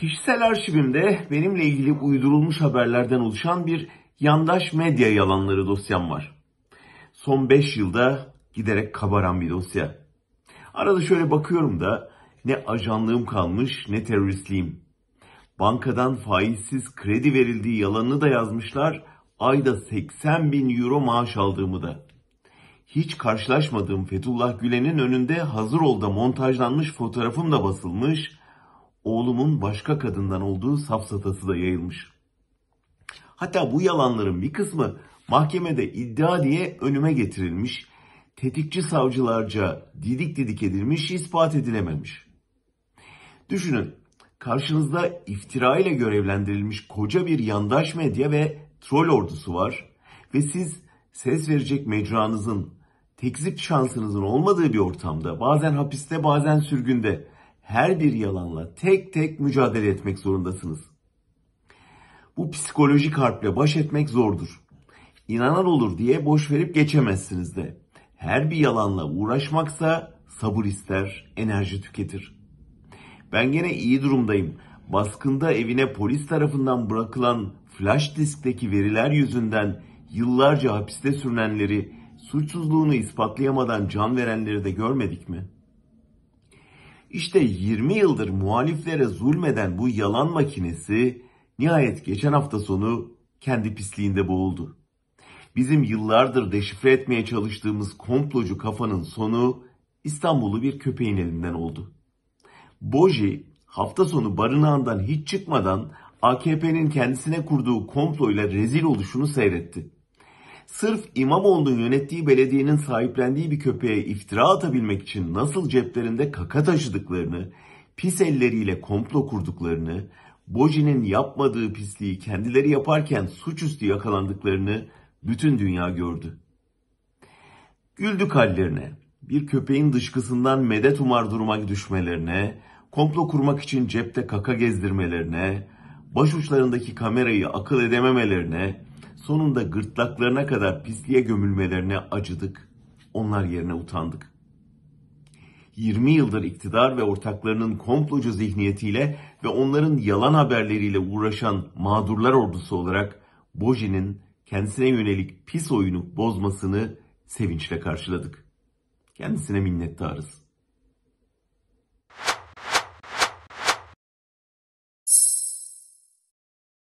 Kişisel arşivimde benimle ilgili uydurulmuş haberlerden oluşan bir yandaş medya yalanları dosyam var. Son 5 yılda giderek kabaran bir dosya. Arada şöyle bakıyorum da ne ajanlığım kalmış ne teröristliğim. Bankadan faizsiz kredi verildiği yalanını da yazmışlar. Ayda 80 bin euro maaş aldığımı da. Hiç karşılaşmadığım Fethullah Gülen'in önünde hazır olda montajlanmış fotoğrafım da basılmış oğlumun başka kadından olduğu safsatası da yayılmış. Hatta bu yalanların bir kısmı mahkemede iddia diye önüme getirilmiş, tetikçi savcılarca didik didik edilmiş, ispat edilememiş. Düşünün, karşınızda iftira ile görevlendirilmiş koca bir yandaş medya ve troll ordusu var ve siz ses verecek mecranızın, tekzip şansınızın olmadığı bir ortamda, bazen hapiste, bazen sürgünde her bir yalanla tek tek mücadele etmek zorundasınız. Bu psikolojik harple baş etmek zordur. İnanan olur diye boş verip geçemezsiniz de. Her bir yalanla uğraşmaksa sabır ister, enerji tüketir. Ben gene iyi durumdayım. Baskında evine polis tarafından bırakılan flash diskteki veriler yüzünden yıllarca hapiste sürünenleri, suçsuzluğunu ispatlayamadan can verenleri de görmedik mi?'' İşte 20 yıldır muhaliflere zulmeden bu yalan makinesi nihayet geçen hafta sonu kendi pisliğinde boğuldu. Bizim yıllardır deşifre etmeye çalıştığımız komplocu kafanın sonu İstanbul'u bir köpeğin elinden oldu. Boji hafta sonu barınağından hiç çıkmadan AKP'nin kendisine kurduğu komployla rezil oluşunu seyretti sırf İmamoğlu'nun yönettiği belediyenin sahiplendiği bir köpeğe iftira atabilmek için nasıl ceplerinde kaka taşıdıklarını, pis elleriyle komplo kurduklarını, Boji'nin yapmadığı pisliği kendileri yaparken suçüstü yakalandıklarını bütün dünya gördü. Güldük hallerine, bir köpeğin dışkısından medet umar duruma düşmelerine, komplo kurmak için cepte kaka gezdirmelerine, baş uçlarındaki kamerayı akıl edememelerine, Sonunda gırtlaklarına kadar pisliğe gömülmelerine acıdık. Onlar yerine utandık. 20 yıldır iktidar ve ortaklarının komplocu zihniyetiyle ve onların yalan haberleriyle uğraşan mağdurlar ordusu olarak Boji'nin kendisine yönelik pis oyunu bozmasını sevinçle karşıladık. Kendisine minnettarız.